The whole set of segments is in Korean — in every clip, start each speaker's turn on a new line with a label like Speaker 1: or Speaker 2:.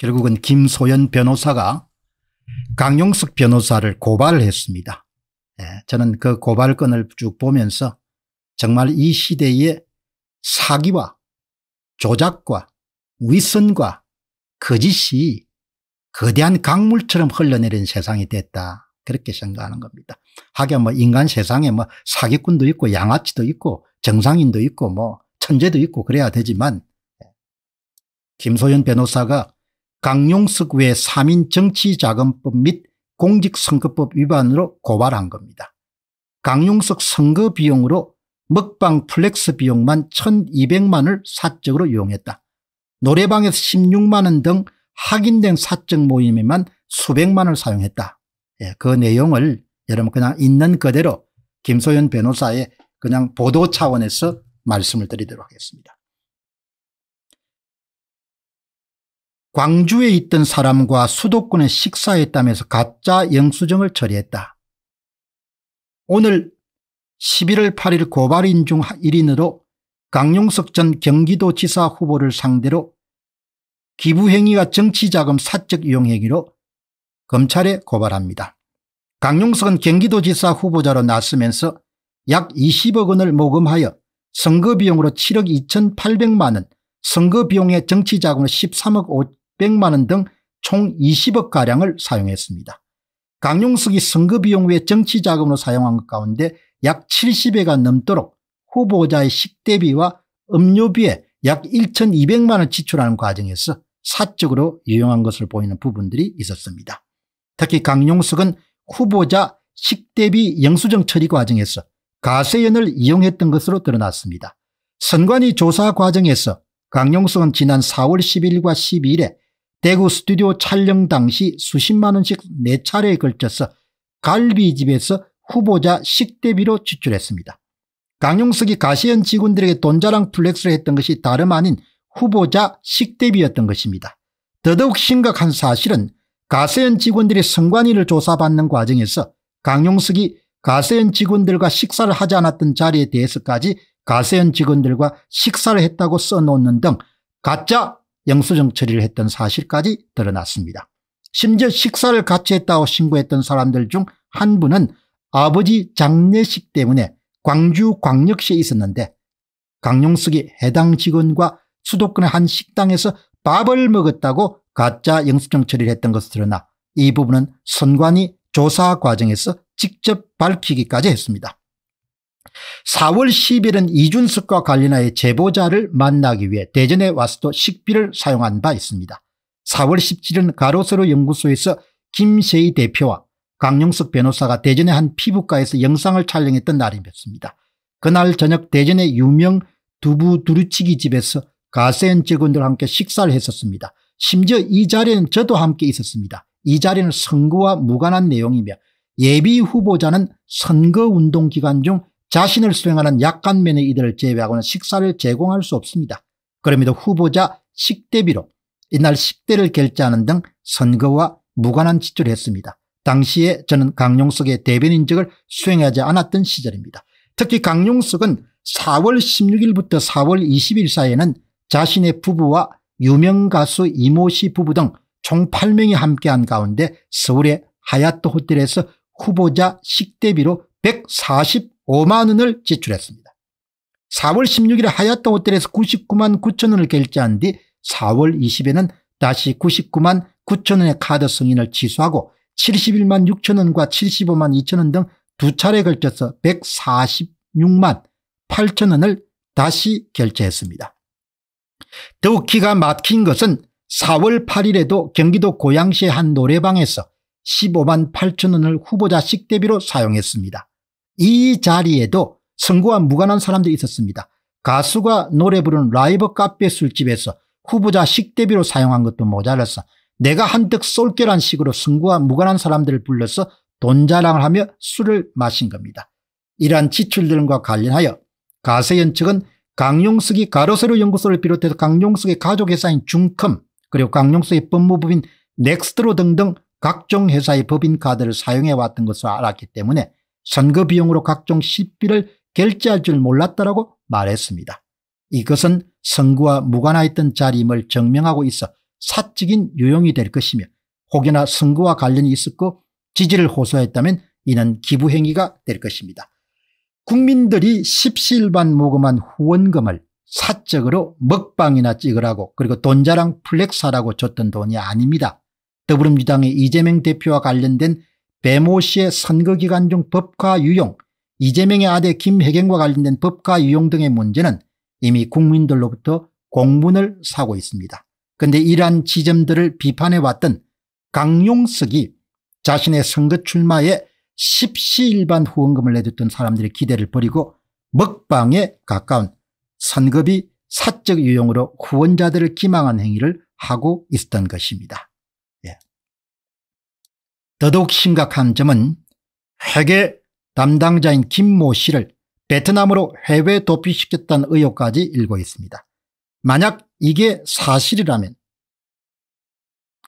Speaker 1: 결국은 김소연 변호사가 강용석 변호사를 고발을 했습니다. 예, 저는 그 고발건을 쭉 보면서 정말 이 시대의 사기와 조작과 위선과 거짓이 거대한 강물처럼 흘러내린 세상이 됐다. 그렇게 생각하는 겁니다. 하긴 뭐 인간 세상에 뭐 사기꾼도 있고 양아치도 있고 정상인도 있고 뭐 천재도 있고 그래야 되지만 예, 김소연 변호사가 강용석 외 3인 정치자금법 및 공직선거법 위반으로 고발한 겁니다. 강용석 선거 비용으로 먹방 플렉스 비용만 1200만을 사적으로 이용했다. 노래방에서 16만원 등 확인된 사적 모임에만 수백만을 사용했다. 예, 그 내용을 여러분 그냥 있는 그대로 김소연 변호사의 그냥 보도 차원에서 말씀을 드리도록 하겠습니다. 광주에 있던 사람과 수도권에 식사했다면서 가짜 영수증을 처리했다. 오늘 11월 8일 고발인 중 1인으로 강용석 전 경기도지사 후보를 상대로 기부행위와 정치자금 사적 이용행위로 검찰에 고발합니다. 강용석은 경기도지사 후보자로 나서면서 약 20억 원을 모금하여 선거비용으로 7억 2,800만 원, 선거비용의 정치자금으로 13억 5천 100만 원 등 총 20억가량을 사용했습니다. 강용석이 선거 비용 외 정치 자금으로 사용한 것 가운데 약 70회가 넘도록 후보자의 식대비와 음료비에 약 1200만 원 지출하는 과정에서 사적으로 유용한 것을 보이는 부분들이 있었습니다. 특히 강용석은 후보자 식대비 영수증 처리 과정에서 가세연을 이용했던 것으로 드러났습니다. 선관위 조사 과정에서 강용석은 지난 4월 10일과 12일에 대구 스튜디오 촬영 당시 수십만 원씩 4차례에 걸쳐서 갈비집에서 후보자 식대비로 지출했습니다. 강용석이 가시현 직원들에게 돈자랑 플렉스를 했던 것이 다름 아닌 후보자 식대비였던 것입니다. 더더욱 심각한 사실은 가세현 직원들의 선관위를 조사받는 과정에서 강용석이 가세현 직원들과 식사를 하지 않았던 자리에 대해서까지 가세현 직원들과 식사를 했다고 써놓는 등 가짜 영수증 처리를 했던 사실까지 드러났습니다. 심지어 식사를 같이 했다고 신고했던 사람들 중 한 분은 아버지 장례식 때문에 광주 광역시에 있었는데 강용석이 해당 직원과 수도권의 한 식당에서 밥을 먹었다고 가짜 영수증 처리를 했던 것으로 드러나 이 부분은 선관위 조사 과정에서 직접 밝히기까지 했습니다. 4월 10일은 이준석과 관련하여 제보자를 만나기 위해 대전에 와서도 식비를 사용한 바 있습니다. 4월 17일은 가로세로 연구소에서 김세희 대표와 강용석 변호사가 대전의 한 피부과에서 영상을 촬영했던 날이었습니다. 그날 저녁 대전의 유명 두부 두루치기 집에서 가세현 직원들과 함께 식사를 했었습니다. 심지어 이자리는 저도 함께 있었습니다. 이 자리는 선거와 무관한 내용이며 예비 후보자는 선거운동 기간 중 자신을 수행하는 약간 면의 이들을 제외하고는 식사를 제공할 수 없습니다. 그럼에도 후보자 식대비로 이날 식대를 결제하는 등 선거와 무관한 지출을 했습니다. 당시에 저는 강용석의 대변인직을 수행하지 않았던 시절입니다. 특히 강용석은 4월 16일부터 4월 20일 사이에는 자신의 부부와 유명 가수 이모 씨 부부 등 총 8명이 함께한 가운데 서울의 하얏트 호텔에서 후보자 식대비로 140 5만 원을 지출했습니다. 4월 16일에 하얏트 호텔에서 99만 9천 원을 결제한 뒤 4월 20일에는 다시 99만 9천 원의 카드 승인을 취소하고 71만 6천 원과 75만 2천 원 등 두 차례 걸쳐서 146만 8천 원을 다시 결제했습니다. 더욱 기가 막힌 것은 4월 8일에도 경기도 고양시의 한 노래방에서 15만 8천 원을 후보자 식대비로 사용했습니다. 이 자리에도 선거와 무관한 사람들이 있었습니다. 가수가 노래 부른 라이브 카페 술집에서 후보자 식대비로 사용한 것도 모자라서 내가 한뜩 쏠게란 식으로 선거와 무관한 사람들을 불러서 돈 자랑을 하며 술을 마신 겁니다. 이러한 지출 들과 관련하여 가세연 측은 강용석이 가로세로 연구소를 비롯해서 강용석의 가족회사인 중컴 그리고 강용석의 법무법인 넥스트로 등등 각종 회사의 법인카드를 사용해왔던 것을 알았기 때문에 선거 비용으로 각종 식비를 결제할 줄 몰랐다라고 말했습니다. 이것은 선거와 무관하였던 자리임을 증명하고 있어 사적인 유용이 될 것이며 혹여나 선거와 관련이 있었고 지지를 호소했다면 이는 기부 행위가 될 것입니다. 국민들이 십시일반 모금한 후원금을 사적으로 먹방이나 찍으라고 그리고 돈자랑 플렉스하라고 줬던 돈이 아닙니다. 더불어민주당의 이재명 대표와 관련된 배모 씨의 선거기간 중 법과 유용, 이재명의 아들 김혜경과 관련된 법과 유용 등의 문제는 이미 국민들로부터 공분을 사고 있습니다. 그런데 이러한 지점들을 비판해왔던 강용석이 자신의 선거 출마에 십시일반 후원금을 내줬던 사람들의 기대를 버리고 먹방에 가까운 선거비 사적 유용으로 후원자들을 기망한 행위를 하고 있었던 것입니다. 더더욱 심각한 점은 회계 담당자인 김 모 씨를 베트남으로 해외 도피시켰다는 의혹까지 일고 있습니다. 만약 이게 사실이라면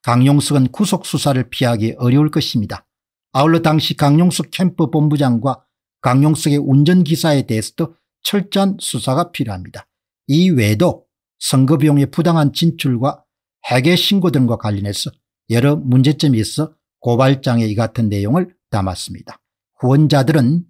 Speaker 1: 강용석은 구속수사를 피하기 어려울 것입니다. 아울러 당시 강용석 캠프 본부장과 강용석의 운전기사에 대해서도 철저한 수사가 필요합니다. 이 외에도 선거비용의 부당한 진출과 해계 신고 등과 관련해서 여러 문제점이 있어 고발장에 이 같은 내용을 담았습니다. 후원자들은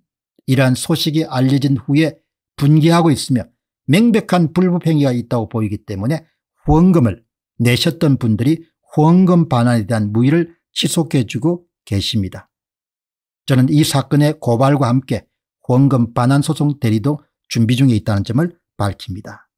Speaker 1: 이러한 소식이 알려진 후에 분개하고 있으며 명백한 불법행위가 있다고 보이기 때문에 후원금을 내셨던 분들이 후원금 반환에 대한 무의를 지속해 주고 계십니다. 저는 이 사건의 고발과 함께 후원금 반환 소송 대리도 준비 중에 있다는 점을 밝힙니다.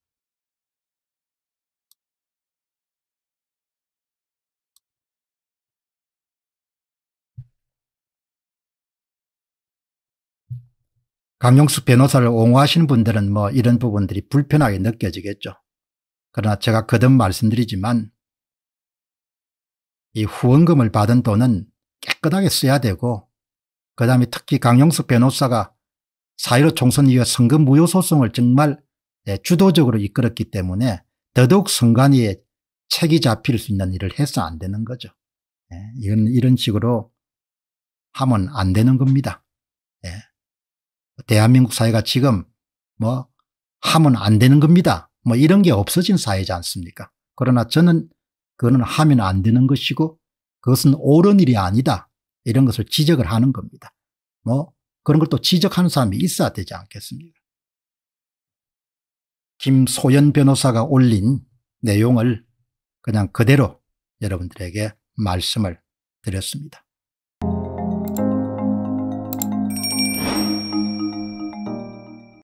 Speaker 1: 강용숙 변호사를 옹호하시는 분들은 뭐 이런 부분들이 불편하게 느껴지겠죠. 그러나 제가 거듭 말씀드리지만 이 후원금을 받은 돈은 깨끗하게 써야 되고 그 다음에 특히 강용수 변호사가 사일오 총선 이후 선거 무효 소송을 정말 예, 주도적으로 이끌었기 때문에 더더욱 선관위에 책이 잡힐 수 있는 일을 해서 안 되는 거죠. 예, 이건 이런 식으로 하면 안 되는 겁니다. 예. 대한민국 사회가 지금 뭐 하면 안 되는 겁니다. 뭐 이런 게 없어진 사회지 않습니까? 그러나 저는 그거는 하면 안 되는 것이고 그것은 옳은 일이 아니다. 이런 것을 지적을 하는 겁니다. 뭐 그런 걸 또 지적하는 사람이 있어야 되지 않겠습니까? 김소연 변호사가 올린 내용을 그냥 그대로 여러분들에게 말씀을 드렸습니다.